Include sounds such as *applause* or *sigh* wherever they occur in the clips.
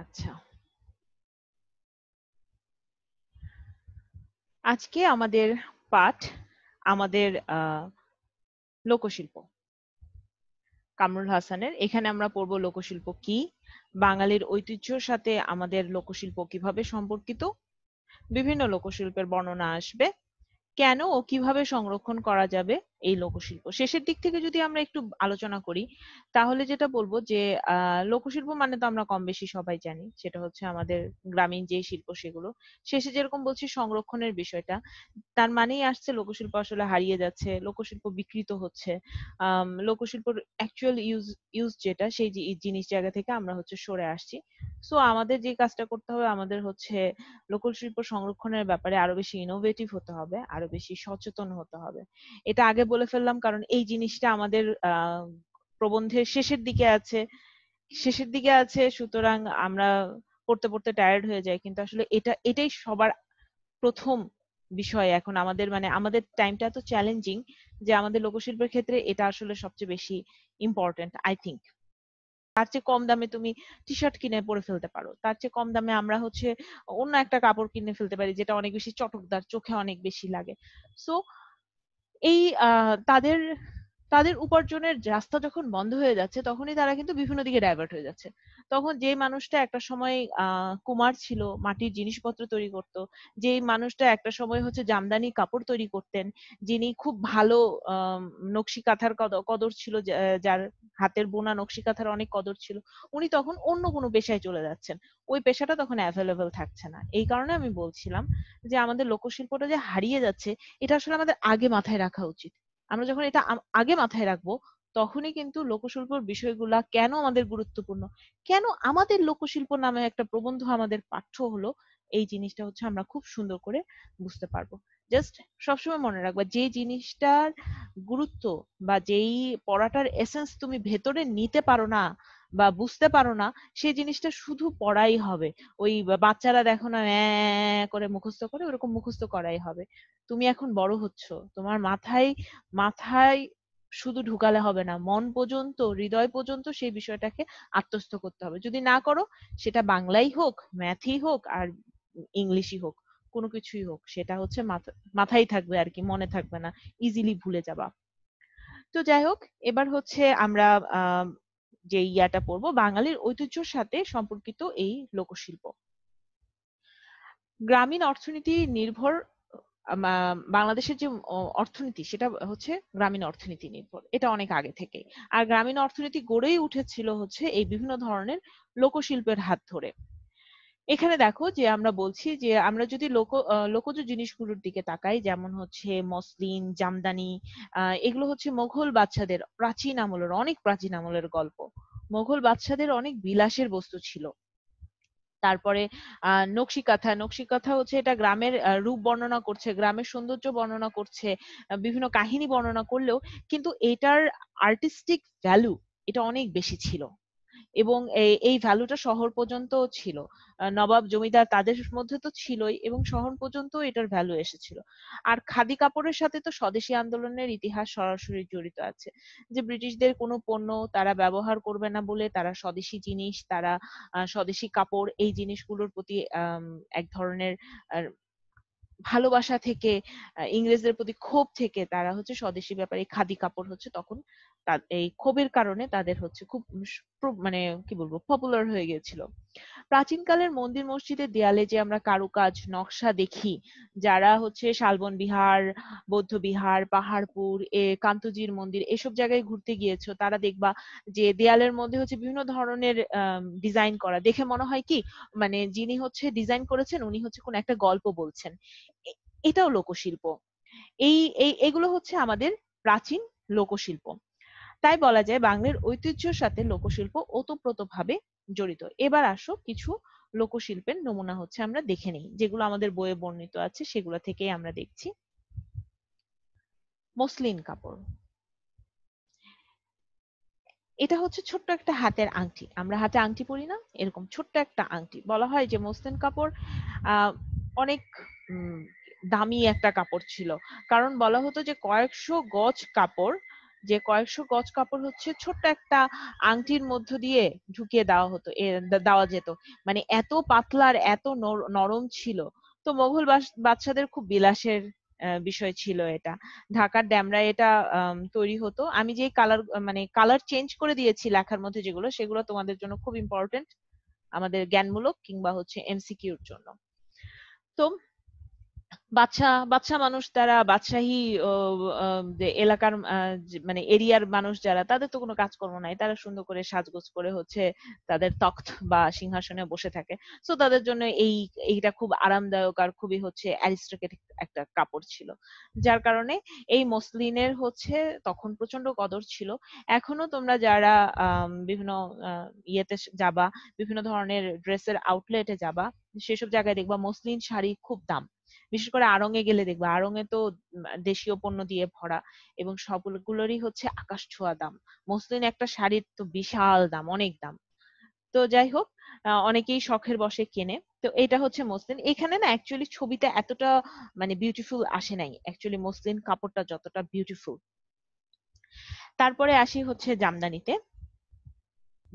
আচ্ছা আজকে আমাদের পাঠ আমাদের লোকশিল্প কামরুল হাসানের এখানে আমরা পড়ব লোকশিল্প কি বাঙালির ঐতিহ্যের সাথে আমাদের লোকশিল্প কিভাবে সম্পর্কিত বিভিন্ন লোকশিল্পের বর্ণনা আসবে কেন ও কিভাবে সংরক্ষণ করা যাবে এই লোকশিল্প শেষের দিক থেকে যদি আমরা একটু আলোচনা করি তাহলে যেটা বলবো যে লোকশিল্প মানে তো আমরা কম বেশি সবাই জানি সেটা হচ্ছে আমাদের গ্রামীণ যে শিল্প সেগুলো শেষে যেরকম বলছি সংরক্ষণের বিষয়টা তার মানেই আসছে লোকশিল্প আসলে হারিয়ে যাচ্ছে লোকশিল্প বিকৃত হচ্ছে লোকশিল্পর অ্যাকচুয়াল ইউজ ইউজ যেটা সেই জিনিস জায়গা থেকে আমরা হচ্ছে সরে আসছি সো আমাদের যে কাজটা করতে হবে আমাদের হচ্ছে লোকাল শিল্প সংরক্ষণের ব্যাপারে আরো বেশি ইনোভেটিভ হতে হবে আরো বেশি সচেতন হতে হবে এটা আগে বলে ফেললাম কারণ এই জিনিসটা আমাদের প্রবন্ধের শেষের দিকে আছে শেষের দিকে আছে সুতরাং আমরা পড়তে পড়তে টায়ার্ড হয়ে যায় কিন্তু আসলে এটা এটাই সবার প্রথম বিষয় এখন আমাদের মানে আমাদের টাইমটা এত চ্যালেঞ্জিং যে আমাদের লোকশিল্পের ক্ষেত্রে এটা আসলে সবচেয়ে বেশি ইম্পর্টেন্ট আই থিঙ্ক তার চেয়ে কম দামে তুমি টি শার্ট কিনে পরে ফেলতে পারো তার চেয়ে কম দামে আমরা হচ্ছে অন্য একটা কাপড় কিনে ফেলতে পারি যেটা অনেক বেশি চটকদার চোখে অনেক বেশি লাগে সো এই তাদের তাদের উপার্জনের রাস্তা যখন বন্ধ হয়ে যাচ্ছে তখনই তারা কিন্তু বিভিন্ন দিকে ডাইভার্ট হয়ে যাচ্ছে তখন যে মানুষটা একটা সময় কুমার ছিল মাটির জিনিসপত্র তৈরি করত যে মানুষটা একটা সময় হচ্ছে জামদানি কাপড় তৈরি করতেন যিনি খুব ভালো নকশি কাঁথার কদর ছিল যার হাতের বোনা নকশি কাঁথার অনেক কদর ছিল উনি তখন অন্য কোনো পেশায় চলে যাচ্ছেন ওই পেশাটা তখন অ্যাভেলেবেল থাকছে না এই কারণে আমি বলছিলাম যে আমাদের লোকশিল্পটা যে হারিয়ে যাচ্ছে এটা আসলে আমাদের আগে মাথায় রাখা উচিত আমরা যখন এটা আগে মাথায় রাখবো তখনই কিন্তু লোকশিল্পর বিষয়গুলা কেন আমাদের গুরুত্বপূর্ণ কেন আমাদের লোকশিল্প নামে একটা প্রবন্ধ আমাদের পাঠ্য হলো এই জিনিসটা হচ্ছে আমরা খুব সুন্দর করে বুঝতে পারবো জাস্ট সবসময় মনে রাখবা যে জিনিসটার গুরুত্ব বা যেই পড়াটার এসেন্স তুমি ভেতরে নিতে পারো না বা বুঝতে পারো না সেই জিনিসটা শুধু পড়াই হবে ওই বাচ্চারা দেখো না করে মুখস্থ করে ওরকম মুখস্থ করাই হবে তুমি এখন বড় হচ্ছ তোমার মাথায় মাথায় শুধু ঢুকালে হবে না মন পর্যন্ত হৃদয় পর্যন্ত সেই বিষয়টাকে আত্মস্থ করতে হবে যদি না করো সেটা বাংলাই হোক ম্যাথই হোক আর ইংলিশই হোক কোনো কিছুই হোক সেটা হচ্ছে মাথায় থাকবে আর কি মনে থাকবে না ইজিলি ভুলে যাবা তো যাই হোক এবার হচ্ছে আমরা যে ইয়াটা পড়বো বাঙালির ঐতিহ্যের সাথে সম্পর্কিত এই লোকশিল্প গ্রামীণ অর্থনীতি নির্ভর বাংলাদেশের যে অর্থনীতি সেটা হচ্ছে গ্রামীণ অর্থনীতি নির্ভর এটা অনেক আগে থেকে আর গ্রামীণ অর্থনীতি গড়েই উঠেছিল হচ্ছে এই বিভিন্ন ধরনের লোকশিল্পের হাত ধরে এখানে দেখো যে আমরা বলছি যে আমরা যদি লোক লোকজ জিনিসগুলোর দিকে তাকাই যেমন হচ্ছে মসলিন জামদানি এগুলো হচ্ছে মোঘল বাচ্চাদের প্রাচীন আমলের অনেক প্রাচীন আমলের গল্প মোঘল বাচ্চাদের অনেক বিলাসের বস্তু ছিল তারপরে নকশি কাঁথা নকশি কাঁথা হচ্ছে এটা গ্রামের রূপ বর্ণনা করছে গ্রামের সৌন্দর্য বর্ণনা করছে বিভিন্ন কাহিনী বর্ণনা করলেও কিন্তু এটার আর্টিস্টিক ভ্যালু এটা অনেক বেশি ছিল এবং এই ভ্যালুটা শহর পর্যন্ত ছিল নবাব জমিদার তাদের মধ্যে তো ছিলই এবং শহর পর্যন্ত এটার ভ্যালু এসেছিল আর খাদি কাপড়ের সাথে তো স্বদেশী আন্দোলনের ইতিহাস সরাসরি জড়িত আছে যে ব্রিটিশদের কোনো পণ্য তারা ব্যবহার করবে না বলে তারা স্বদেশী জিনিস তারা স্বদেশী কাপড় এই জিনিসগুলোর প্রতি এক ধরনের ভালোবাসা থেকে ইংরেজদের প্রতি ক্ষোভ থেকে তারা হচ্ছে স্বদেশী ব্যাপারে খাদি কাপড় হচ্ছে তখন এই ক্ষোভের কারণে তাদের হচ্ছে খুব মানে কি বলবো পপুলার হয়ে গিয়েছিল প্রাচীনকালের মন্দির মসজিদের দেয়ালে যে আমরা কারুকাজ নকশা দেখি যারা হচ্ছে শালবন বিহার বৌদ্ধ বিহার পাহাড়পুর এ কান্তজির মন্দির এসব জায়গায় ঘুরতে গিয়েছো তারা দেখবা যে দেয়ালের মধ্যে হচ্ছে বিভিন্ন ধরনের ডিজাইন করা দেখে মনে হয় কি মানে যিনি হচ্ছে ডিজাইন করেছেন উনি হচ্ছে কোন একটা গল্প বলছেন এটাও লোকশিল্প এই এই এগুলো হচ্ছে আমাদের প্রাচীন লোকশিল্প তাই বলা যায় বাংলার ঐতিহ্যের সাথে লোকশিল্প ওতপ্রোতভাবে জড়িত এবার আসো কিছু লোকশিল্পের নমুনা হচ্ছে আমরা দেখে নিই যেগুলো আমাদের বইয়ে বর্ণিত আছে সেগুলো থেকেই আমরা দেখছি মসলিন কাপড় এটা হচ্ছে ছোট্ট একটা হাতের আংটি আমরা হাতে আংটি পরি না এরকম ছোট্ট একটা আংটি বলা হয় যে মসলিন কাপড় অনেক দামি একটা কাপড় ছিল কারণ বলা হতো যে কয়েকশো গজ কাপড় যে কয়েকশো গজ কাপড় হচ্ছে ছোট্ট একটা আংটির মধ্য দিয়ে ঢুকিয়ে দেওয়া হতো দেওয়া যেত মানে এত পাতলার এত নরম ছিল তো মোঘল বাদশাদের খুব বিলাসের বিষয় ছিল এটা ঢাকার ড্যামরা এটা তৈরি হতো আমি যে কালার মানে কালার চেঞ্জ করে দিয়েছি লেখার মধ্যে যেগুলো সেগুলো তোমাদের জন্য খুব ইম্পর্টেন্ট আমাদের জ্ঞানমূলক কিংবা হচ্ছে এমসিকিউর জন্য তো বাচ্চা বাচ্চা মানুষ তারা বাদশাহী এলাকার মানে এরিয়ার মানুষ যারা তাদের তো কোনো কাজকর্ম নাই তারা সুন্দর করে সাজগোজ করে হচ্ছে তাদের তখ্ত বা সিংহাসনে বসে থাকে তো তাদের জন্য এই এইটা খুব আরামদায়ক আর খুবই হচ্ছে অ্যারিস্টোক্রেটিক একটা কাপড় ছিল যার কারণে এই মসলিনের হচ্ছে তখন প্রচন্ড কদর ছিল এখনো তোমরা যারা বিভিন্ন ইয়েতে যাবা বিভিন্ন ধরনের ড্রেসের আউটলেটে যাবা সেসব জায়গায় দেখবা মসলিন শাড়ি খুব দাম বিশেষ করে আড়ঙে গেলে দেখবা আড়ঙে তো দেশীয় পণ্য দিয়ে ভরা এবং সবগুলোরই হচ্ছে আকাশ ছোঁয়া দাম মসলিন একটা শাড়ির তো বিশাল দাম অনেক দাম তো যাই হোক অনেকেই শখের বসে কেনে তো এটা হচ্ছে মসলিন এখানে না অ্যাকচুয়ালি ছবিতে এতটা মানে বিউটিফুল আসে নাই অ্যাকচুয়ালি মসলিন কাপড়টা যতটা বিউটিফুল তারপরে আসি হচ্ছে জামদানিতে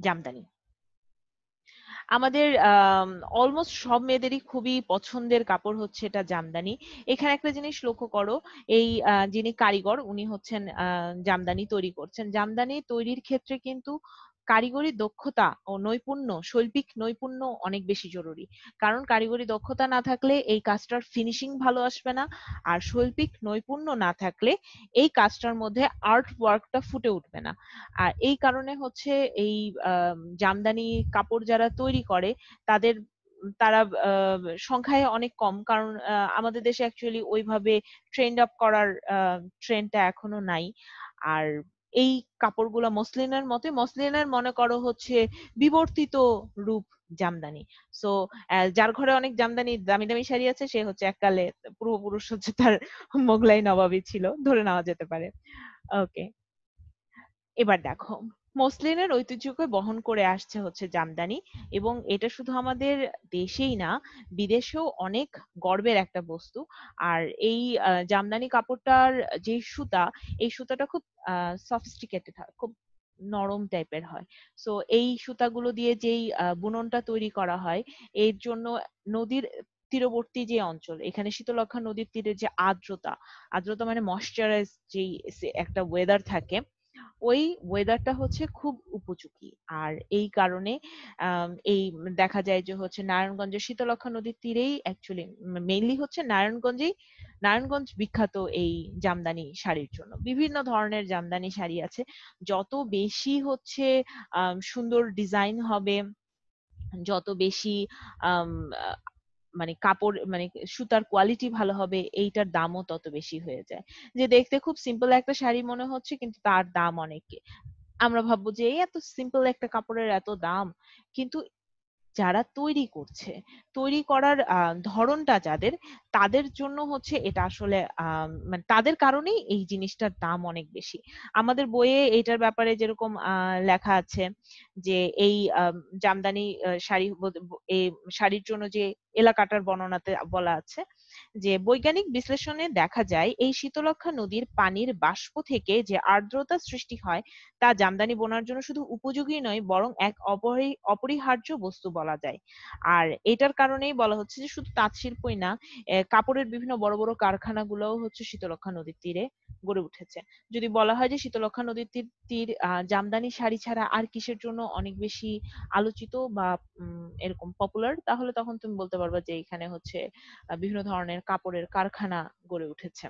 জামদানি আমাদের অলমোস্ট সব মেয়েদেরই খুবই পছন্দের কাপড় হচ্ছে এটা জামদানি এখানে একটা জিনিস লক্ষ্য করো এই যিনি কারিগর উনি হচ্ছেন জামদানি তৈরি করছেন জামদানি তৈরির ক্ষেত্রে কিন্তু কারিগরি দক্ষতা ও নৈপুণ্য শৈল্পিক নৈপুণ্য অনেক বেশি জরুরি কারণ কারিগরি দক্ষতা না থাকলে এই কাজটার ফিনিশিং ভালো আসবে না আর শৈল্পিক নৈপুণ্য না থাকলে এই কাজটার মধ্যে আর্ট ওয়ার্কটা ফুটে উঠবে না আর এই কারণে হচ্ছে এই জামদানি কাপড় যারা তৈরি করে তাদের তারা সংখ্যায় অনেক কম কারণ আমাদের দেশে অ্যাকচুয়ালি ওইভাবে ট্রেন্ড আপ করার ট্রেন্ডটা এখনো নাই আর এই কাপড়গুলো মসলিনের মতে মসলিনের মনে করো হচ্ছে বিবর্তিত রূপ জামদানি সো যার ঘরে অনেক জামদানি দামি দামি শাড়ি আছে সে হচ্ছে এককালে পূর্বপুরুষ হচ্ছে তার মোগলাই নবাবী ছিল ধরে নেওয়া যেতে পারে ওকে এবার দেখো মসলিনের ঐতিহ্যকে বহন করে আসছে হচ্ছে জামদানি এবং এটা শুধু আমাদের দেশেই না বিদেশেও অনেক গর্বের একটা বস্তু আর এই জামদানি কাপড়টার যে সুতা এই সুতাটা খুব সফিস্টিকেটেড হয় খুব নরম টাইপের হয় সো এই সুতাগুলো দিয়ে যেই বুননটা তৈরি করা হয় এর জন্য নদীর তীরবর্তী যে অঞ্চল এখানে শীতলক্ষা নদীর তীরে যে আর্দ্রতা আর্দ্রতা মানে ময়শ্চারাইজ যেই একটা ওয়েদার থাকে ওই ওয়েদারটা হচ্ছে খুব উপযোগী আর এই কারণে এই দেখা যায় যে হচ্ছে নারায়ণগঞ্জের শীতলক্ষা নদীর তীরেই অ্যাকচুয়ালি মেইনলি হচ্ছে নারায়ণগঞ্জেই নারায়ণগঞ্জ বিখ্যাত এই জামদানি শাড়ির জন্য বিভিন্ন ধরনের জামদানি শাড়ি আছে যত বেশি হচ্ছে সুন্দর ডিজাইন হবে যত বেশি মানে কাপড় মানে সুতার কোয়ালিটি ভালো হবে এইটার দামও তত বেশি হয়ে যায় যে দেখতে খুব সিম্পল একটা শাড়ি মনে হচ্ছে কিন্তু তার দাম অনেক আমরা ভাববো যে এই এত সিম্পল একটা কাপড়ের এত দাম কিন্তু যারা তৈরি করছে তৈরি করার ধরনটা যাদের তাদের জন্য হচ্ছে এটা আসলে মানে তাদের কারণেই এই জিনিসটার দাম অনেক বেশি আমাদের বইয়ে এটার ব্যাপারে যেরকম লেখা আছে যে এই জামদানি শাড়ি এই শাড়ির জন্য যে এলাকাটার বর্ণনাতে বলা আছে যে বৈজ্ঞানিক বিশ্লেষণে দেখা যায় এই শীতলক্ষা নদীর পানির বাষ্প থেকে যে আর্দ্রতা সৃষ্টি হয় তা জামদানি বোনার জন্য শুধু উপযোগী নয় বরং এক অপরিহার্য বস্তু বলা যায় আর এটার কারণেই বলা হচ্ছে যে শুধু তাঁত শিল্পই না কাপড়ের বিভিন্ন বড় বড় কারখানাগুলোও হচ্ছে শীতলক্ষা নদীর তীরে গড়ে উঠেছে যদি বলা হয় যে শীতলক্ষা নদীর তীর তীর জামদানি শাড়ি ছাড়া আর কিসের জন্য অনেক বেশি আলোচিত বা এরকম পপুলার তাহলে তখন তুমি বলতে পারবা যে এখানে হচ্ছে বিভিন্ন ধরনের ধরনের কাপড়ের কারখানা গড়ে উঠেছে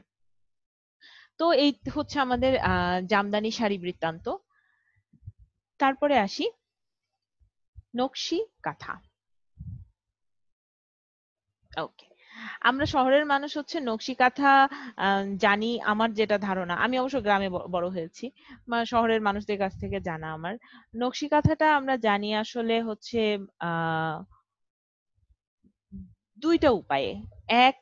তো এই হচ্ছে আমাদের জামদানি শাড়ি বৃত্তান্ত তারপরে আসি নকশি কাঁথা ওকে আমরা শহরের মানুষ হচ্ছে নকশি কাঁথা জানি আমার যেটা ধারণা আমি অবশ্য গ্রামে বড় হয়েছি শহরের মানুষদের কাছ থেকে জানা আমার নকশি কাঁথাটা আমরা জানি আসলে হচ্ছে আহ দুইটা উপায়ে এক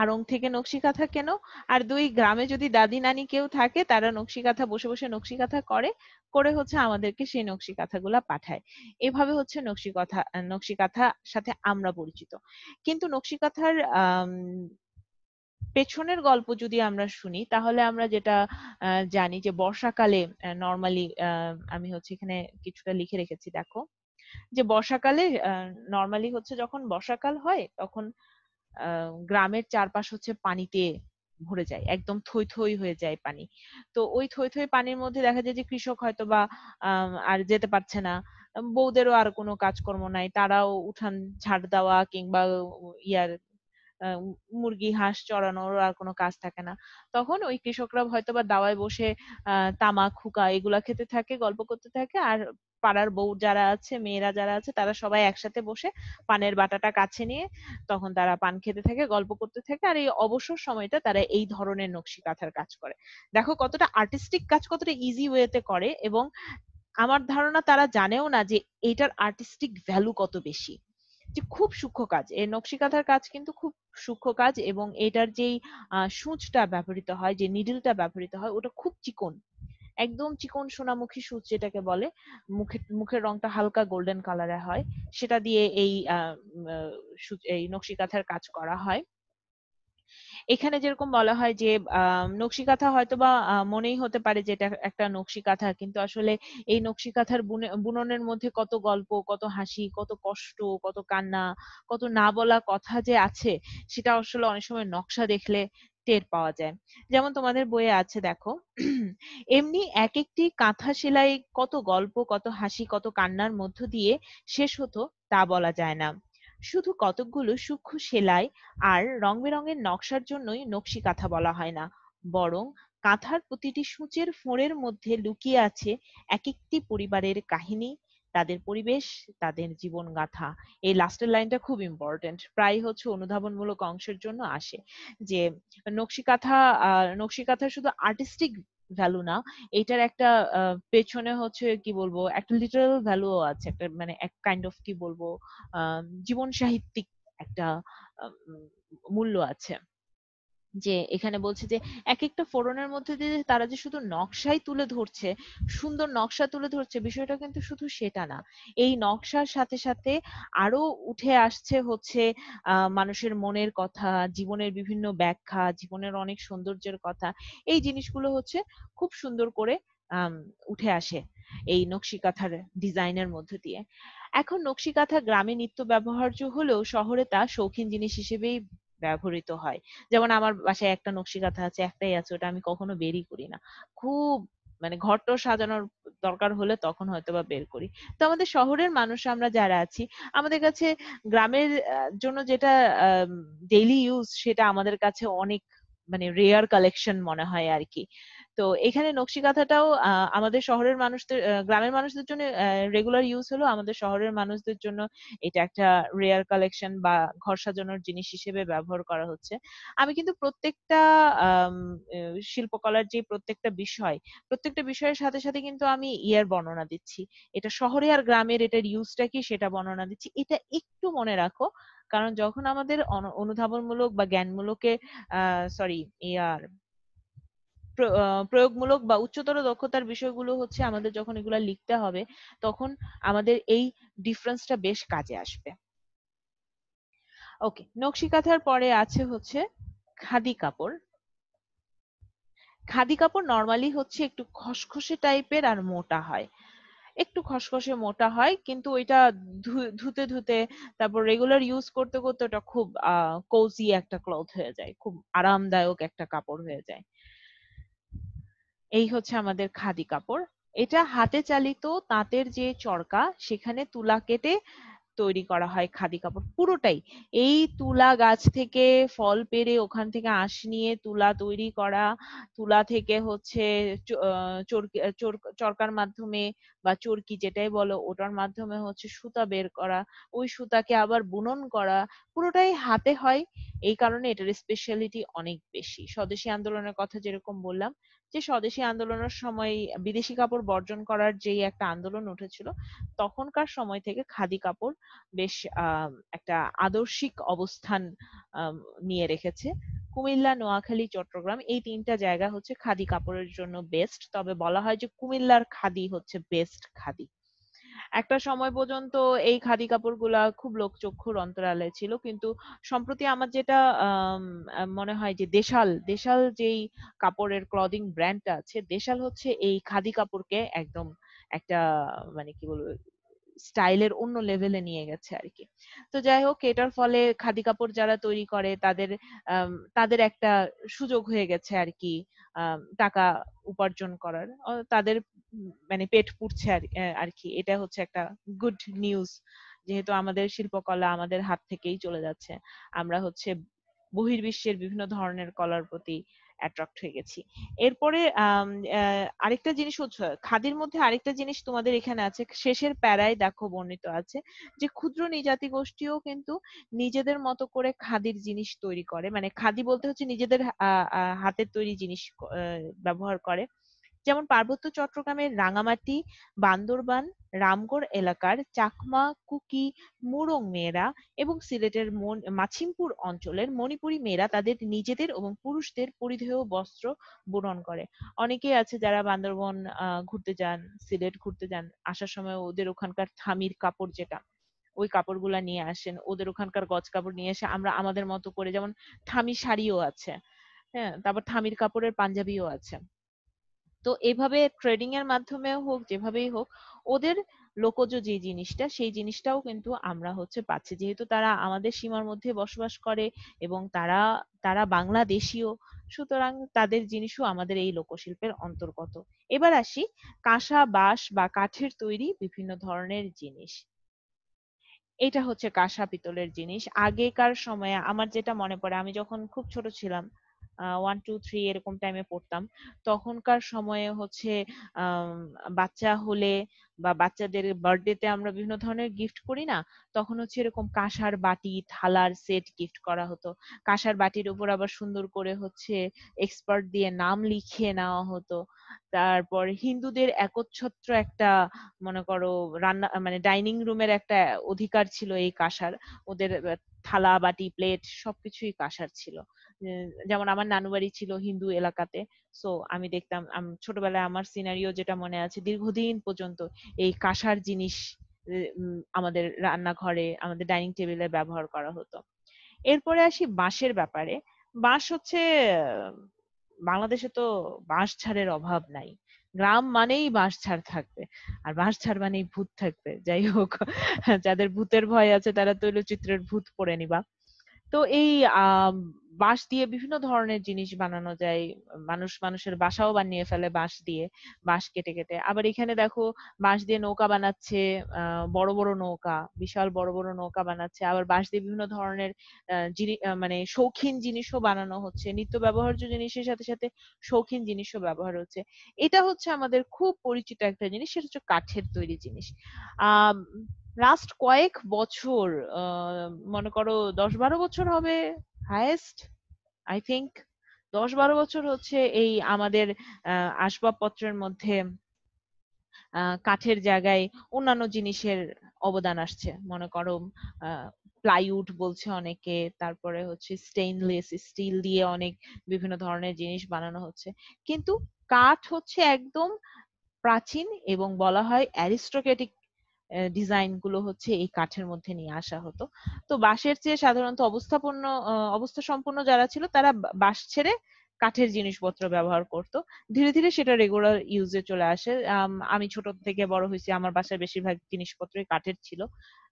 আড়ং থেকে নকশি কাঁথা কেন আর দুই গ্রামে যদি দাদি নানি কেউ থাকে তারা নকশি কাঁথা বসে বসে নকশি কাঁথা করে করে হচ্ছে আমাদেরকে সেই নকশি পাঠায় এভাবে হচ্ছে নকশি কথা নকশি কাঁথা সাথে আমরা পরিচিত কিন্তু নকশি কাঁথার পেছনের গল্প যদি আমরা শুনি তাহলে আমরা যেটা জানি যে বর্ষাকালে নর্মালি আমি হচ্ছে এখানে কিছুটা লিখে রেখেছি দেখো যে বর্ষাকালে নর্মালি হচ্ছে যখন বর্ষাকাল হয় তখন গ্রামের চারপাশ হচ্ছে পানিতে ভরে যায় একদম থই থই হয়ে যায় পানি তো ওই থই থই পানির মধ্যে দেখা যায় যে কৃষক হয়তো বা আর যেতে পারছে না বৌদেরও আর কোনো কাজকর্ম নাই তারাও উঠান ছাড় দেওয়া কিংবা ইয়ার মুরগি হাঁস চড়ানোর আর কোনো কাজ থাকে না তখন ওই কৃষকরা হয়তো বা দাওয়ায় বসে তামাক হুকা এগুলা খেতে থাকে গল্প করতে থাকে আর পাড়ার বউ যারা আছে মেয়েরা যারা আছে তারা সবাই একসাথে বসে পানের বাটাটা কাছে নিয়ে তখন তারা পান খেতে থাকে গল্প করতে থাকে আর এই অবসর সময়টা তারা এই ধরনের নকশি কাঁথার কাজ করে দেখো কতটা আর্টিস্টিক কাজ কতটা ইজি ওয়েতে করে এবং আমার ধারণা তারা জানেও না যে এটার আর্টিস্টিক ভ্যালু কত বেশি যে খুব সূক্ষ্ম কাজ এর কাঁথার কাজ কিন্তু খুব সূক্ষ্ম কাজ এবং এটার যেই সূচটা ব্যবহৃত হয় যে নিডলটা ব্যবহৃত হয় ওটা খুব চিকন একদম চিকন সোনামুখী সুচ যেটাকে বলে মুখে মুখের রংটা হালকা গোল্ডেন কালারে হয় সেটা দিয়ে এই এই নকশি কাঁথার কাজ করা হয় এখানে যেরকম বলা হয় যে নকশি কাঁথা হয়তো বা মনেই হতে পারে যে এটা একটা নকশি কাঁথা কিন্তু আসলে এই নকশি কাঁথার বুননের মধ্যে কত গল্প কত হাসি কত কষ্ট কত কান্না কত না বলা কথা যে আছে সেটা আসলে অনেক সময় নকশা দেখলে টের পাওয়া যায় যেমন তোমাদের বইয়ে আছে দেখো *clears throat* এমনি এক একটি কাঁথা সেলাই কত গল্প কত হাসি কত কান্নার মধ্য দিয়ে শেষ হতো তা বলা যায় না শুধু কতকগুলো সূক্ষ্ম সেলাই আর রং বেরঙের নকশার জন্যই নকশি কাঁথা বলা হয় না বরং কাঁথার প্রতিটি সূচের ফোঁড়ের মধ্যে লুকিয়ে আছে এক একটি পরিবারের কাহিনী তাদের পরিবেশ তাদের জীবন গাথা এই লাস্টের লাইনটা খুব ইম্পর্টেন্ট প্রায় হচ্ছে অনুধাবনমূলক অংশের জন্য আসে যে নকশিকাথা নকশিকাথা শুধু আর্টিস্টিক ভ্যালু না এটার একটা পেছনে হচ্ছে কি বলবো একটা লিটারাল ভ্যালুও আছে একটা মানে এক কাইন্ড অফ কি বলবো জীবন সাহিত্যিক একটা মূল্য আছে যে এখানে বলছে যে এক একটা ফোড়নের মধ্যে দিয়ে তারা যে শুধু নকশাই তুলে ধরছে সুন্দর নকশা তুলে ধরছে বিষয়টা কিন্তু শুধু সেটা না এই নকশার সাথে সাথে আরো উঠে আসছে হচ্ছে মানুষের মনের কথা জীবনের বিভিন্ন ব্যাখ্যা জীবনের অনেক সৌন্দর্যের কথা এই জিনিসগুলো হচ্ছে খুব সুন্দর করে উঠে আসে এই নকশিকাথার ডিজাইনের মধ্য দিয়ে এখন নকশিকাথা গ্রামে নিত্য ব্যবহার্য হলেও শহরে তা শৌখিন জিনিস হিসেবেই ব্যবহৃত হয় যেমন আমার বাসায় একটা নকশি কাঁথা আছে একটাই আছে ওটা আমি কখনো বেরি করি না খুব মানে ঘরটো সাজানোর দরকার হলে তখন হয়তো বা বের করি তো আমাদের শহরের মানুষ আমরা যারা আছি আমাদের কাছে গ্রামের জন্য যেটা ডেইলি ইউজ সেটা আমাদের কাছে অনেক মানে রেয়ার কালেকশন মনে হয় আর কি তো এখানে নকশি কাঁথাটাও আমাদের শহরের মানুষদের গ্রামের মানুষদের জন্য রেগুলার ইউজ হলো আমাদের শহরের মানুষদের জন্য এটা একটা রেয়ার কালেকশন বা ঘর সাজানোর জিনিস হিসেবে ব্যবহার করা হচ্ছে আমি কিন্তু প্রত্যেকটা শিল্পকলার যে প্রত্যেকটা বিষয় প্রত্যেকটা বিষয়ের সাথে সাথে কিন্তু আমি ইয়ার বর্ণনা দিচ্ছি এটা শহরে আর গ্রামের এটার ইউজটা কি সেটা বর্ণনা দিচ্ছি এটা একটু মনে রাখো কারণ যখন আমাদের অনুধাবনমূলক বা জ্ঞানমূলকে সরি ইয়ার প্রয়োগমূলক বা উচ্চতর দক্ষতার বিষয়গুলো হচ্ছে আমাদের যখন এগুলা লিখতে হবে তখন আমাদের এই ডিফারেন্সটা বেশ কাজে আসবে ওকে নকশিকাঁথার পরে আছে হচ্ছে খাদি কাপড় খাদি কাপড় নর্মালি হচ্ছে একটু খসখসে টাইপের আর মোটা হয় একটু খসখসে মোটা হয় কিন্তু ওইটা ধুতে ধুতে তারপর রেগুলার ইউজ করতে করতে ওটা খুব কোজি একটা ক্লথ হয়ে যায় খুব আরামদায়ক একটা কাপড় হয়ে যায় এই হচ্ছে আমাদের খাদি কাপড় এটা হাতে চালিত তাঁতের যে চরকা সেখানে তুলা কেটে তৈরি করা হয় খাদি কাপড় পুরোটাই এই তুলা গাছ থেকে ফল পেরে ওখান থেকে আঁশ নিয়ে তুলা তৈরি করা তুলা থেকে হচ্ছে চরকার মাধ্যমে বা চরকি যেটাই বলো ওটার মাধ্যমে হচ্ছে সুতা বের করা ওই সুতাকে আবার বুনন করা পুরোটাই হাতে হয় এই কারণে এটার স্পেশালিটি অনেক বেশি স্বদেশী আন্দোলনের কথা যেরকম বললাম যে স্বদেশী আন্দোলনের সময় বিদেশি কাপড় বর্জন করার যেই একটা আন্দোলন উঠেছিল তখনকার সময় থেকে খাদি কাপড় বেশ একটা আদর্শিক অবস্থান নিয়ে রেখেছে কুমিল্লা নোয়াখালী চট্টগ্রাম এই তিনটা জায়গা হচ্ছে খাদি কাপড়ের জন্য বেস্ট তবে বলা হয় যে কুমিল্লার খাদি হচ্ছে বেস্ট খাদি একটা সময় পর্যন্ত এই খাদি কাপড়গুলা খুব লোকচক্ষুর অন্তরালে ছিল কিন্তু সম্প্রতি আমার যেটা মনে হয় যে দেশাল দেশাল যেই কাপড়ের ক্লদিং ব্র্যান্ডটা আছে দেশাল হচ্ছে এই খাদি কাপড়কে একদম একটা মানে কি বলবো স্টাইলের অন্য লেভেলে নিয়ে গেছে আর কি তো যাই হোক এটার ফলে খাদি কাপড় যারা তৈরি করে তাদের তাদের একটা সুযোগ হয়ে গেছে আর কি টাকা উপার্জন করার তাদের মানে পেট পুড়ছে আর কি এটা হচ্ছে একটা গুড নিউজ যেহেতু আমাদের শিল্পকলা আমাদের হাত থেকেই চলে যাচ্ছে আমরা হচ্ছে বহির্বিশ্বের বিভিন্ন ধরনের কলার প্রতি অ্যাট্রাক্ট হয়ে গেছি এরপরে আরেকটা জিনিস হচ্ছে খাদির মধ্যে আরেকটা জিনিস তোমাদের এখানে আছে শেষের প্যারায় দেখো বর্ণিত আছে যে ক্ষুদ্র নিজাতি গোষ্ঠীও কিন্তু নিজেদের মতো করে খাদির জিনিস তৈরি করে মানে খাদি বলতে হচ্ছে নিজেদের হাতের তৈরি জিনিস ব্যবহার করে যেমন পার্বত্য চট্টগ্রামের রাঙামাটি, বান্দরবান, রামগড় এলাকার চাকমা, কুকি, মুরং মেয়েরা এবং সিলেটের মাছিমপুর অঞ্চলের মণিপুরী মেয়েরা তাদের নিজেদের এবং পুরুষদের পরিধেয় বস্ত্র বুনন করে অনেকেই আছে যারা বান্দরবন ঘুরতে যান সিলেট ঘুরতে যান আসার সময় ওদের ওখানকার থামির কাপড় যেটা ওই কাপড়গুলা নিয়ে আসেন ওদের ওখানকার গজ কাপড় নিয়ে এসে আমরা আমাদের মতো করে যেমন থামি শাড়িও আছে হ্যাঁ তারপর থামির কাপড়ের পাঞ্জাবিও আছে তো এভাবে ট্রেডিং এর মাধ্যমে হোক যেভাবেই হোক ওদের লোকজ যে জিনিসটা সেই জিনিসটাও কিন্তু আমরা হচ্ছে পাচ্ছি যেহেতু তারা আমাদের সীমার মধ্যে বসবাস করে এবং তারা তারা বাংলাদেশীয় সুতরাং তাদের জিনিসও আমাদের এই লোকশিল্পের অন্তর্গত এবার আসি কাঁসা বাঁশ বা কাঠের তৈরি বিভিন্ন ধরনের জিনিস এটা হচ্ছে কাঁসা পিতলের জিনিস আগেকার সময়ে আমার যেটা মনে পড়ে আমি যখন খুব ছোট ছিলাম ওয়ান টু থ্রি এরকম টাইমে পড়তাম তখনকার সময়ে হচ্ছে বাচ্চা হলে বা বাচ্চাদের বার্থডেতে আমরা বিভিন্ন ধরনের গিফট করি না তখন হচ্ছে এরকম কাঁসার বাটি থালার সেট গিফট করা হতো কাঁসার বাটির উপর আবার সুন্দর করে হচ্ছে এক্সপার্ট দিয়ে নাম লিখিয়ে নেওয়া হতো তারপর হিন্দুদের একচ্ছত্র একটা মনে করো রান্না মানে ডাইনিং রুমের একটা অধিকার ছিল এই কাঁসার ওদের থালা বাটি প্লেট সবকিছুই কাঁসার ছিল যেমন আমার নানু বাড়ি ছিল হিন্দু এলাকাতে সো আমি দেখতাম ছোটবেলায় আমার সিনারিও যেটা মনে আছে দীর্ঘদিন পর্যন্ত এই কাঁসার জিনিস আমাদের রান্নাঘরে আমাদের ডাইনিং টেবিলে ব্যবহার করা হতো এরপরে আসি বাঁশের ব্যাপারে বাঁশ হচ্ছে বাংলাদেশে তো বাঁশ ছাড়ের অভাব নাই গ্রাম মানেই বাঁশ ছাড় থাকবে আর বাঁশ ছাড় মানেই ভূত থাকবে যাই হোক যাদের ভূতের ভয় আছে তারা তৈলচিত্রের ভূত পড়ে নিবা তো এই বাঁশ দিয়ে বিভিন্ন ধরনের জিনিস বানানো যায় মানুষ মানুষের বাসাও বানিয়ে ফেলে বাঁশ দিয়ে বাঁশ কেটে কেটে আবার এখানে দেখো বাঁশ দিয়ে নৌকা বানাচ্ছে বড় বড় নৌকা বিশাল বড় বড় নৌকা বানাচ্ছে আবার বাঁশ দিয়ে বিভিন্ন ধরনের মানে শৌখিন জিনিসও বানানো হচ্ছে নিত্য ব্যবহার্য জিনিসের সাথে সাথে শৌখিন জিনিসও ব্যবহার হচ্ছে এটা হচ্ছে আমাদের খুব পরিচিত একটা জিনিস সেটা হচ্ছে কাঠের তৈরি জিনিস আহ লাস্ট কয়েক বছর মনে করো দশ বারো বছর হবে হায়েস্ট আই থিঙ্ক দশ বারো বছর হচ্ছে এই আমাদের আসবাবপত্রের মধ্যে কাঠের জায়গায় অন্যান্য জিনিসের অবদান আসছে মনে করো প্লাইউড বলছে অনেকে তারপরে হচ্ছে স্টেইনলেস স্টিল দিয়ে অনেক বিভিন্ন ধরনের জিনিস বানানো হচ্ছে কিন্তু কাঠ হচ্ছে একদম প্রাচীন এবং বলা হয় অ্যারিস্টোক্রেটিক ডিজাইন গুলো হচ্ছে এই কাঠের মধ্যে নিয়ে আসা হতো তো বাঁশের চেয়ে সাধারণত অবস্থাপন্ন অবস্থা সম্পন্ন যারা ছিল তারা বাঁশ ছেড়ে কাঠের জিনিসপত্র ব্যবহার করত ধীরে ধীরে সেটা রেগুলার ইউজে চলে আসে আমি ছোট থেকে বড় হয়েছি আমার বাসায় বেশিরভাগ জিনিসপত্রই কাঠের ছিল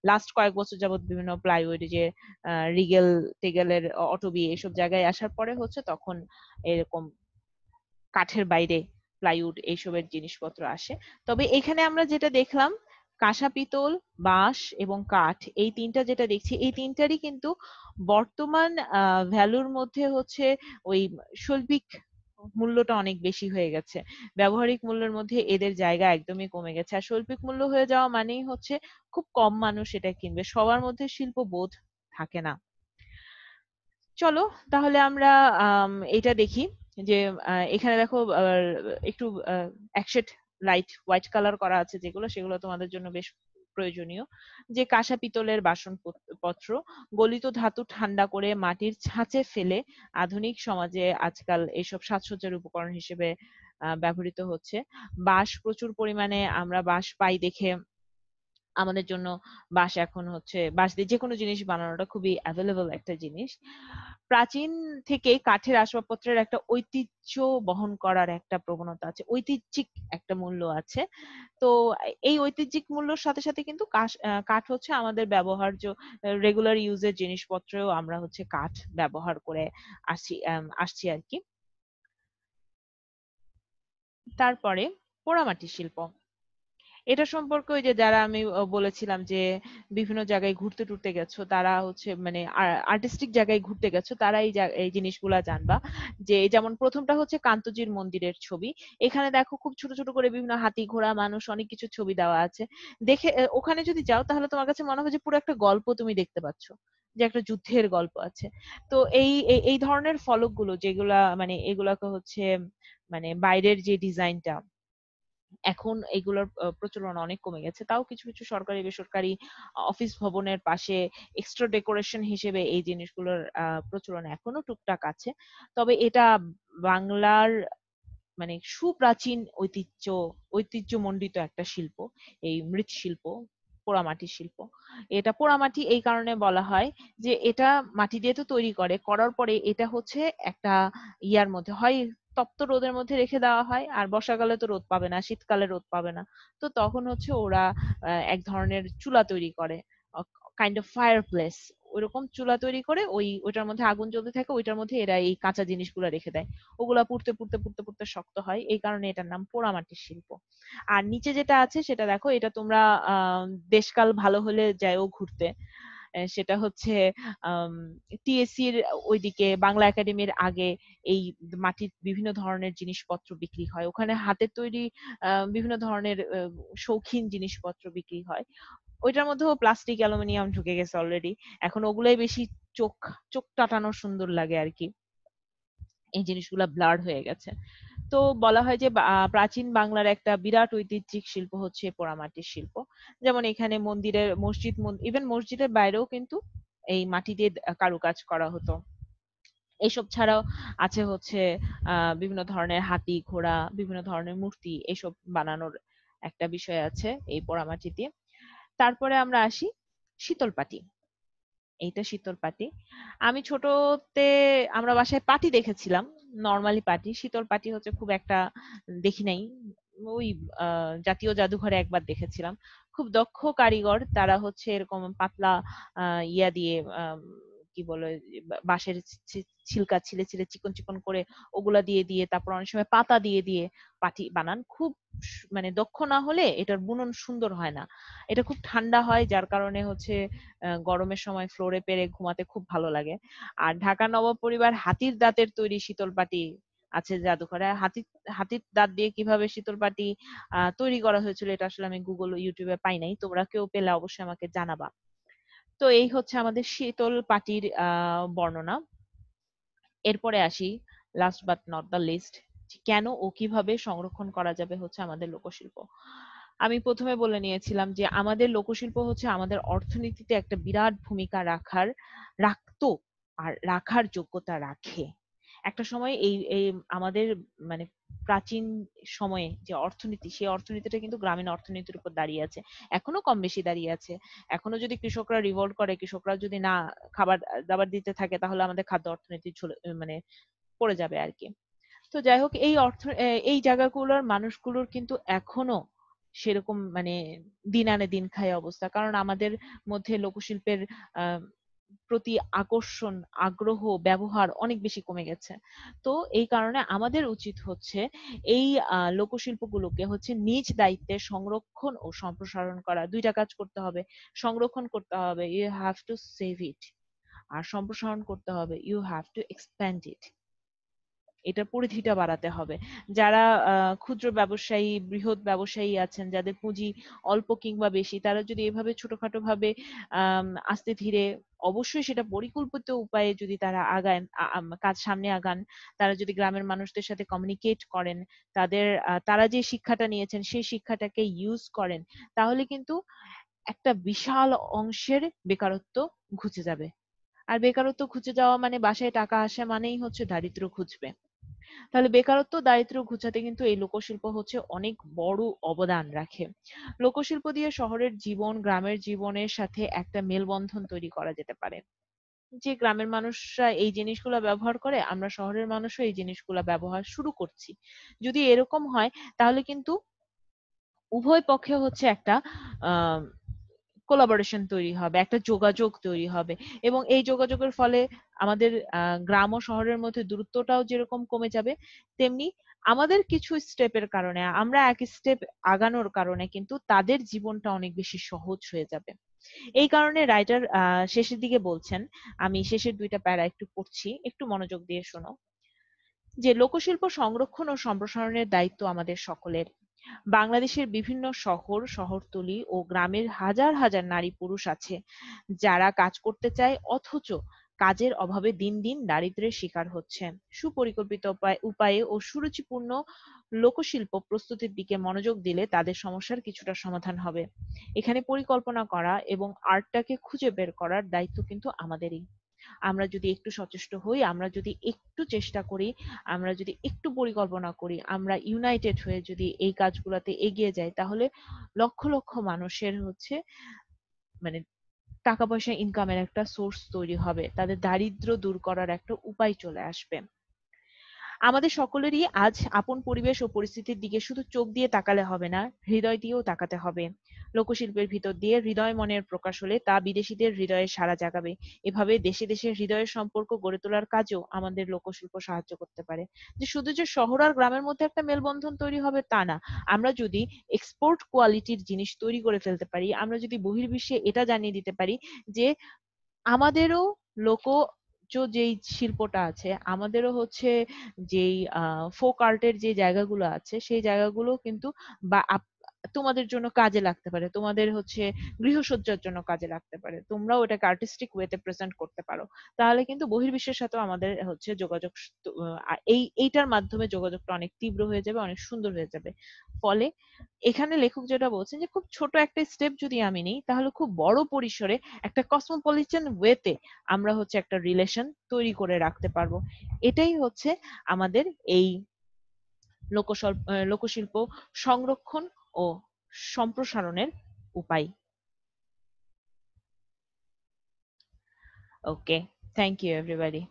লাস্ট কয়েক বছর যাবত বিভিন্ন প্লাইউড যে রিগেল টেগেলের অটোবি এসব জায়গায় আসার পরে হচ্ছে তখন এরকম কাঠের বাইরে প্লাইউড এইসবের জিনিসপত্র আসে তবে এখানে আমরা যেটা দেখলাম কাঁসা পিতল বাঁশ এবং কাঠ এই তিনটা যেটা দেখছি এই তিনটারই কিন্তু বর্তমান ভ্যালুর মধ্যে হচ্ছে ওই শৈল্পিক মূল্যটা অনেক বেশি হয়ে গেছে ব্যবহারিক মূল্যের মধ্যে এদের জায়গা একদমই কমে গেছে আর শৈল্পিক মূল্য হয়ে যাওয়া মানেই হচ্ছে খুব কম মানুষ এটা কিনবে সবার মধ্যে শিল্প বোধ থাকে না চলো তাহলে আমরা এটা দেখি যে এখানে দেখো একটু একশেট লাইট হোয়াইট কালার করা আছে যেগুলো সেগুলো তোমাদের জন্য বেশ প্রয়োজনীয় যে কাঁসা পিতলের বাসনপত্র গলিত ধাতু ঠান্ডা করে মাটির ছাঁচে ফেলে আধুনিক সমাজে আজকাল এইসব সাজসজ্জার উপকরণ হিসেবে ব্যবহৃত হচ্ছে বাঁশ প্রচুর পরিমাণে আমরা বাঁশ পাই দেখে আমাদের জন্য বাঁশ এখন হচ্ছে বাঁশ দিয়ে যে কোনো জিনিস বানানোটা খুবই অ্যাভেলেবল একটা জিনিস প্রাচীন থেকে কাঠের আসবাবপত্রের একটা ঐতিহ্য বহন করার একটা প্রবণতা আছে ঐতিহ্যিক একটা মূল্য আছে তো এই ঐতিহ্যিক মূল্যর সাথে সাথে কিন্তু কাঠ হচ্ছে আমাদের ব্যবহার্য রেগুলার ইউজের জিনিসপত্রেও আমরা হচ্ছে কাঠ ব্যবহার করে আসছি আসছি আর কি তারপরে পোড়ামাটি শিল্প এটা সম্পর্কে ওই যে যারা আমি বলেছিলাম যে বিভিন্ন জায়গায় ঘুরতে টুরতে গেছো তারা হচ্ছে মানে আর্টিস্টিক জায়গায় ঘুরতে গেছো তারা এই এই জিনিসগুলা জানবা যে যেমন প্রথমটা হচ্ছে কান্তজির মন্দিরের ছবি এখানে দেখো খুব ছোট ছোট করে বিভিন্ন হাতি ঘোড়া মানুষ অনেক কিছু ছবি দেওয়া আছে দেখে ওখানে যদি যাও তাহলে তোমার কাছে মনে হয় যে পুরো একটা গল্প তুমি দেখতে পাচ্ছ যে একটা যুদ্ধের গল্প আছে তো এই এই ধরনের ফলকগুলো যেগুলা মানে এগুলাকে হচ্ছে মানে বাইরের যে ডিজাইনটা এখন এগুলোর প্রচলন অনেক কমে গেছে তাও কিছু কিছু সরকারি বেসরকারি অফিস ভবনের পাশে এক্সট্রা ডেকোরেশন হিসেবে এই জিনিসগুলোর প্রচলন এখনো টুকটাক আছে তবে এটা বাংলার মানে সুপ্রাচীন ঐতিহ্য ঐতিহ্যমণ্ডিত একটা শিল্প এই মৃৎশিল্প পোড়ামাটি শিল্প এটা পোড়ামাটি এই কারণে বলা হয় যে এটা মাটি দিয়ে তো তৈরি করে করার পরে এটা হচ্ছে একটা ইয়ার মধ্যে হয় তপ্ত রোদের মধ্যে রেখে দেওয়া হয় আর বর্ষাকালে তো রোদ পাবে না শীতকালে রোদ পাবে না তো তখন হচ্ছে ওরা এক ধরনের চুলা তৈরি করে কাইন্ড অফ ফায়ার প্লেস ওইরকম চুলা তৈরি করে ওই ওটার মধ্যে আগুন জ্বলতে থাকে ওইটার মধ্যে এরা এই কাঁচা জিনিসগুলো রেখে দেয় ওগুলা পুড়তে পুড়তে পুড়তে পুড়তে শক্ত হয় এই কারণে এটার নাম পোড়ামাটির শিল্প আর নিচে যেটা আছে সেটা দেখো এটা তোমরা দেশকাল ভালো হলে যাইও ঘুরতে সেটা হচ্ছে টিএসসি এর ওইদিকে বাংলা একাডেমির আগে এই মাটির বিভিন্ন ধরনের জিনিসপত্র বিক্রি হয় ওখানে হাতের তৈরি বিভিন্ন ধরনের শৌখিন জিনিসপত্র বিক্রি হয় ওইটার মধ্যেও প্লাস্টিক অ্যালুমিনিয়াম ঢুকে গেছে অলরেডি এখন ওগুলাই বেশি চোখ চোখ টাটানো সুন্দর লাগে আর কি এই জিনিসগুলা ব্লার হয়ে গেছে তো বলা হয় যে প্রাচীন বাংলার একটা বিরাট ঐতিহ্যিক শিল্প হচ্ছে পোড়ামাটির শিল্প যেমন এখানে মন্দিরের মসজিদ ইভেন মসজিদের বাইরেও কিন্তু এই মাটি দিয়ে কারুকাজ করা হতো এসব ছাড়াও আছে হচ্ছে বিভিন্ন ধরনের হাতি ঘোড়া বিভিন্ন ধরনের মূর্তি এসব বানানোর একটা বিষয় আছে এই পোড়ামাটি দিয়ে তারপরে আমরা আসি শীতল পাটি এইটা শীতল পাটি আমি ছোটতে আমরা বাসায় পাটি দেখেছিলাম নর্মালি পার্টি শীতল পার্টি হচ্ছে খুব একটা দেখি নাই ওই জাতীয় জাদুঘরে একবার দেখেছিলাম খুব দক্ষ কারিগর তারা হচ্ছে এরকম পাতলা ইয়া দিয়ে কি বলে বাঁশের ছিলকা ছিলে ছিলে চিকন চিকন করে ওগুলা দিয়ে দিয়ে তারপর অনেক সময় পাতা দিয়ে দিয়ে পাটি বানান খুব মানে দক্ষ না হলে এটার বুনন সুন্দর হয় না এটা খুব ঠান্ডা হয় যার কারণে হচ্ছে গরমের সময় ফ্লোরে পেরে ঘুমাতে খুব ভালো লাগে আর ঢাকা নব পরিবার হাতির দাঁতের তৈরি শীতল পাটি আছে জাদুঘরে হাতি হাতির দাঁত দিয়ে কিভাবে শীতল পাটি তৈরি করা হয়েছিল এটা আসলে আমি গুগল ইউটিউবে পাই নাই তোমরা কেউ পেলে অবশ্যই আমাকে জানাবা তো এই হচ্ছে আমাদের শীতল পাটির বর্ণনা এরপরে আসি last but not the least কেন ও কিভাবে সংরক্ষণ করা যাবে হচ্ছে আমাদের লোকশিল্প আমি প্রথমে বলে নিয়েছিলাম যে আমাদের লোকশিল্প হচ্ছে আমাদের অর্থনীতিতে একটা বিরাট ভূমিকা রাখার রাখতো আর রাখার যোগ্যতা রাখে একটা সময় এই আমাদের মানে প্রাচীন সময়ে যে অর্থনীতি সেই অর্থনীতিটা কিন্তু গ্রামীণ অর্থনীতির উপর দাঁড়িয়ে আছে এখনো কম বেশি দাঁড়িয়ে আছে এখনো যদি কৃষকরা রিভোল্ট করে কৃষকরা যদি না খাবার দাবার দিতে থাকে তাহলে আমাদের খাদ্য অর্থনীতি মানে পড়ে যাবে আর কি তো যাই হোক এই অর্থ এই জায়গাগুলোর মানুষগুলোর কিন্তু এখনো সেরকম মানে দিন আনে দিন খায় অবস্থা কারণ আমাদের মধ্যে লোকশিল্পের আহ প্রতি আকর্ষণ আগ্রহ ব্যবহার অনেক বেশি কমে গেছে তো এই কারণে আমাদের উচিত হচ্ছে এই লোকশিল্পগুলোকে হচ্ছে নিজ দায়িত্বে সংরক্ষণ ও সম্প্রসারণ করা দুইটা কাজ করতে হবে সংরক্ষণ করতে হবে you have to save it আর সম্প্রসারণ করতে হবে you have to expand it এটা পরিধিটা বাড়াতে হবে যারা ক্ষুদ্র ব্যবসায়ী বৃহৎ ব্যবসায়ী আছেন যাদের পুঁজি অল্প কিংবা বেশি তারা যদি এভাবে ছোটখাটো ভাবে আস্তে ধীরে অবশ্যই সেটা পরিকল্পিত উপায়ে যদি তারা আগান কাজ সামনে আগান তারা যদি গ্রামের মানুষদের সাথে কমিউনিকেট করেন তাদের তারা যে শিক্ষাটা নিয়েছেন সেই শিক্ষাটাকে ইউজ করেন তাহলে কিন্তু একটা বিশাল অংশের বেকারত্ব ঘুচে যাবে আর বেকারত্ব খুঁজে যাওয়া মানে বাসায় টাকা আসা মানেই হচ্ছে দারিদ্র খুঁজবে তাহলে বেকারত্ব দারিদ্র ঘুচাতে কিন্তু এই লোকশিল্প হচ্ছে অনেক বড় অবদান রাখে লোকশিল্প দিয়ে শহরের জীবন গ্রামের জীবনের সাথে একটা মেলবন্ধন তৈরি করা যেতে পারে যে গ্রামের মানুষরা এই জিনিসগুলো ব্যবহার করে আমরা শহরের মানুষও এই জিনিসগুলো ব্যবহার শুরু করছি যদি এরকম হয় তাহলে কিন্তু উভয় পক্ষে হচ্ছে একটা আহ কোলাবোরেশন তৈরি হবে একটা যোগাযোগ তৈরি হবে এবং এই যোগাযোগের ফলে আমাদের গ্রাম ও শহরের মধ্যে দূরত্বটাও যেরকম কমে যাবে তেমনি আমাদের কিছু স্টেপের কারণে আমরা এক স্টেপ আগানোর কারণে কিন্তু তাদের জীবনটা অনেক বেশি সহজ হয়ে যাবে এই কারণে রাইটার শেষের দিকে বলছেন আমি শেষের দুইটা প্যারা একটু পড়ছি একটু মনোযোগ দিয়ে শোনো যে লোকশিল্প সংরক্ষণ ও সম্প্রসারণের দায়িত্ব আমাদের সকলের বাংলাদেশের বিভিন্ন শহর শহরতলি ও গ্রামের হাজার হাজার নারী পুরুষ আছে যারা কাজ করতে চায় অথচ কাজের অভাবে দিন দিন দারিদ্রের শিকার হচ্ছে সুপরিকল্পিত উপায়ে ও সুরুচিপূর্ণ লোকশিল্প প্রস্তুতির দিকে মনোযোগ দিলে তাদের সমস্যার কিছুটা সমাধান হবে এখানে পরিকল্পনা করা এবং আর্টটাকে খুঁজে বের করার দায়িত্ব কিন্তু আমাদেরই আমরা যদি একটু সচেষ্ট হই আমরা যদি একটু চেষ্টা করি আমরা যদি একটু পরিকল্পনা করি আমরা ইউনাইটেড হয়ে যদি এই কাজগুলোতে এগিয়ে যাই তাহলে লক্ষ লক্ষ মানুষের হচ্ছে মানে টাকা পয়সা ইনকামের একটা সোর্স তৈরি হবে তাদের দারিদ্র দূর করার একটা উপায় চলে আসবে আমাদের সকলেরই আজ আপন পরিবেশ ও পরিস্থিতির দিকে শুধু চোখ দিয়ে তাকালে হবে না হৃদয় দিয়েও তাকাতে হবে লোকশিল্পের ভিতর দিয়ে হৃদয় মনের প্রকাশ হলে তা বিদেশিদের হৃদয়ে সাড়া জাগাবে এভাবে দেশে দেশে হৃদয়ের সম্পর্ক গড়ে তোলার কাজেও আমাদের লোকশিল্প সাহায্য করতে পারে যে শুধু যে শহর আর গ্রামের মধ্যে একটা মেলবন্ধন তৈরি হবে তা না আমরা যদি এক্সপোর্ট কোয়ালিটির জিনিস তৈরি করে ফেলতে পারি আমরা যদি বহির্বিশ্বে এটা জানিয়ে দিতে পারি যে আমাদেরও লোক যেই শিল্পটা আছে আমাদেরও হচ্ছে যেই ফোক আর্টের যে জায়গাগুলো আছে সেই জায়গাগুলো কিন্তু বা তোমাদের জন্য কাজে লাগতে পারে তোমাদের হচ্ছে গৃহসজ্জার জন্য কাজে লাগতে পারে তোমরাও এটাকে আর্টিস্টিক ওয়েতে প্রেজেন্ট করতে পারো তাহলে কিন্তু বহির্বিশ্বের সাথেও আমাদের হচ্ছে যোগাযোগ এই এইটার মাধ্যমে যোগাযোগটা অনেক তীব্র হয়ে যাবে অনেক সুন্দর হয়ে যাবে ফলে এখানে লেখক যেটা বলছেন যে খুব ছোট একটা স্টেপ যদি আমি নিই তাহলে খুব বড় পরিসরে একটা কসমোপলিটন ওয়েতে আমরা হচ্ছে একটা রিলেশন তৈরি করে রাখতে পারবো এটাই হচ্ছে আমাদের এই লোকশিল্প সংরক্ষণ ও সম্প্রসারণের উপায় ওকে থ্যাংক ইউ এভরিবাডি